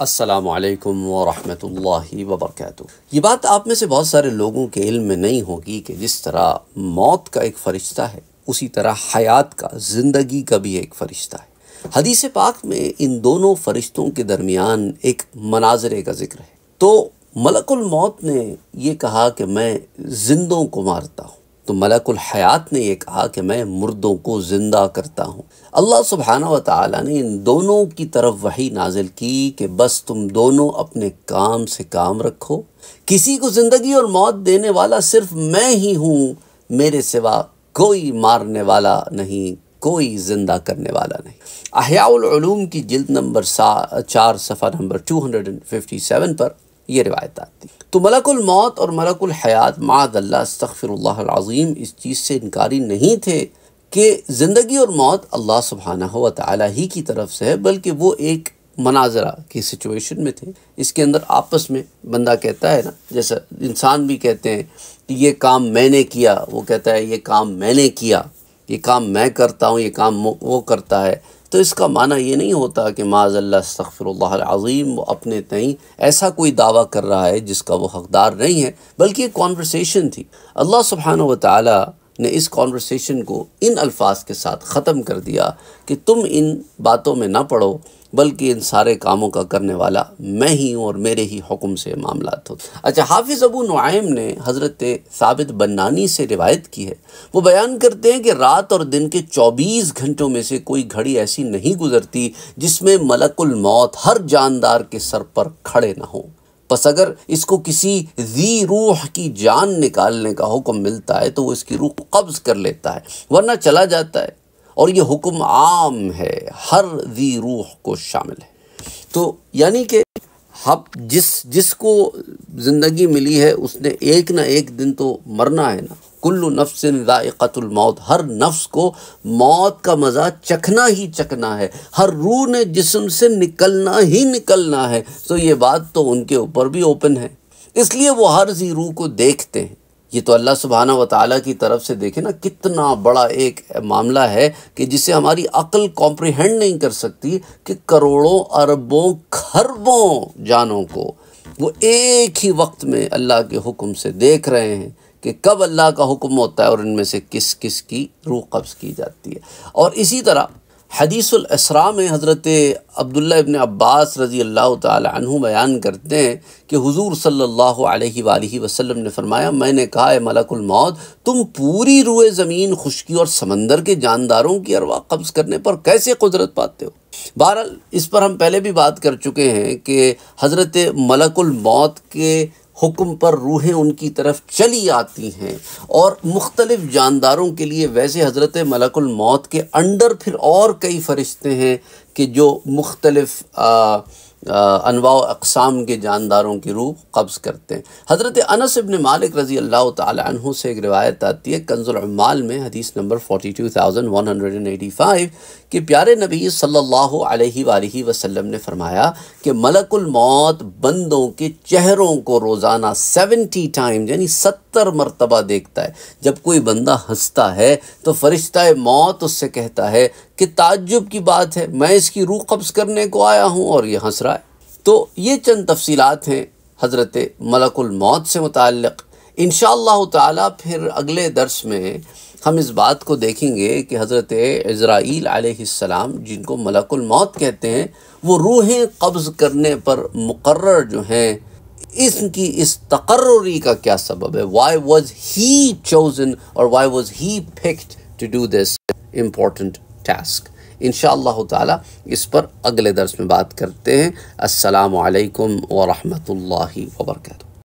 असलकम वरहमल वबरक ये बात आप में से बहुत सारे लोगों के इल्म में नहीं होगी कि जिस तरह मौत का एक फ़रिश्ता है उसी तरह हयात का ज़िंदगी का भी एक फ़रिश्ता है हदीस पाक में इन दोनों फ़रिश्तों के दरमियान एक मनाजरे का जिक्र है तो मलकुल मौत ने यह कहा कि मैं जिंदों को मारता हूँ तो मलकुल हयात ने यह कहा कि मैं मुर्दों को ज़िंदा करता हूँ अल्लाह सुबहाना व ताली ने इन दोनों की तरफ वही नाजिल की कि बस तुम दोनों अपने काम से काम रखो किसी को ज़िंदगी और मौत देने वाला सिर्फ मैं ही हूँ मेरे सिवा कोई मारने वाला नहीं कोई ज़िंदा करने वाला नहीं अहियालूम की जिल्द नंबर सा चार सफ़ा number two hundred and fifty seven पर ये रिवायत आती तो मलकुल मौत और मलकुल हयात मादल्ला अस्तफ़िरल्लाज़ीम इस चीज़ से इनकारी नहीं थे कि ज़िंदगी और मौत अल्लाह सुबहाना हो ताली ही की तरफ से है बल्कि वो एक मनाजरा की सिचुएशन में थे इसके अंदर आपस में बंदा कहता है ना जैसा इंसान भी कहते हैं कि ये काम मैंने किया वो कहता है ये काम मैंने किया ये काम मैं करता हूँ ये काम वो करता है तो इसका माना ये नहीं होता कि माजल्ला अस्तफ़रल्लाज़ीम वो अपने तई ऐसा कोई दावा कर रहा है जिसका वो हकदार नहीं है बल्कि एक कॉन्वर्सेशन थी अल्लाह सुबहान व ताली ने इस कॉन्वर्सेशन को इन अल्फाज के साथ ख़त्म कर दिया कि तुम इन बातों में ना पढ़ो बल्कि इन सारे कामों का करने वाला मैं ही हूँ और मेरे ही हुक्म से मामला होते अच्छा हाफिज़ अबू नुआम ने हज़रत साबित बन्नानी से रिवायत की है वो बयान करते हैं कि रात और दिन के चौबीस घंटों में से कोई घड़ी ऐसी नहीं गुजरती जिसमें मलकुल मौत हर जानदार के सर पर खड़े ना हों बस अगर इसको किसी जी रूह की जान निकालने का हुक्म मिलता है तो वो इसकी रूह कब्ज़ कर लेता है वरना चला जाता है और ये हुक्म आम है हर वी रूह को शामिल है तो यानी कि हम जिस जिसको ज़िंदगी मिली है उसने एक ना एक दिन तो मरना है ना कुल्लू नफ्स मौत हर नफ्स को मौत का मज़ा चखना ही चखना है हर रूह ने जिसम से निकलना ही निकलना है तो ये बात तो उनके ऊपर भी ओपन है इसलिए वो हर जी रूह को देखते हैं ये तो अल्लाह सुबहाना व ताली की तरफ से देखे ना कितना बड़ा एक मामला है कि जिसे हमारी अक्ल कॉम्प्रिहेंड नहीं कर सकती कि करोड़ों अरबों खरबों जानों को वो एक ही वक्त में अल्लाह के हुक्म से देख रहे हैं कि कब अल्लाह का हुक्म होता है और इनमें से किस किस की रूह कब्ज़ की जाती है और इसी तरह हदीसरा में हज़रत अब्दुल्ला इबन अब्बास रज़ी अल्लाह तु बयान करते हैं कि हुजूर सल्ला वसलम ने फरमाया मैंने कहा है मलकुल मौत तुम पूरी रुए ज़मीन खुशकी और समंदर के जानदारों की अरवा कब्ज़ करने पर कैसे कुदरत पाते हो बहरहाल इस पर हम पहले भी बात कर चुके हैं कि हज़रत मलकुल मौत के हुक्म पर रूहें उनकी तरफ चली आती हैं और मुख्तलिफ़ जानदारों के लिए वैसे हज़रत मलकुल मौत के अंडर फिर और कई फरिश्ते हैं कि जो मुख्तलिफ़ अनवा अकसाम के जानदारों की रूह कब्ज़ करते हैं हज़रत अनस इबन मालिक रज़ी अल्लाह तहों से एक रिवायत आती है कंजुलमाल में हदीस number forty two thousand one hundred and eighty five कि प्यारे नबी सल्ला वसलम ने फरमाया कि मलकुल मौत बंदों के चेहरों को रोज़ाना सेवेंटी टाइम यानी सत्तर मरतबा देखता है जब कोई बंदा हंसता है तो फरिश्ता मौत उससे कहता है कि ताज्जुब की बात है मैं इसकी रूह कब्ज़ करने को आया हूँ और ये हंस रहा है तो ये चंद तफसीलात हैं हज़रत मलकुलमौत से मुतक़ इन शाह फिर अगले दर्स में हम इस बात को देखेंगे कि हज़रत इसराइल आसमाम जिनको मलकुलमौत कहते हैं वो रूहें कब्ज़ करने पर मुकर जो हैं इनकी इस तकर्री का क्या सबब है वाई वॉज ही चोजन और why was he fixed to do this important task. इन ताला इस पर अगले दर्स में बात करते हैं असलकम वरहमल वर्का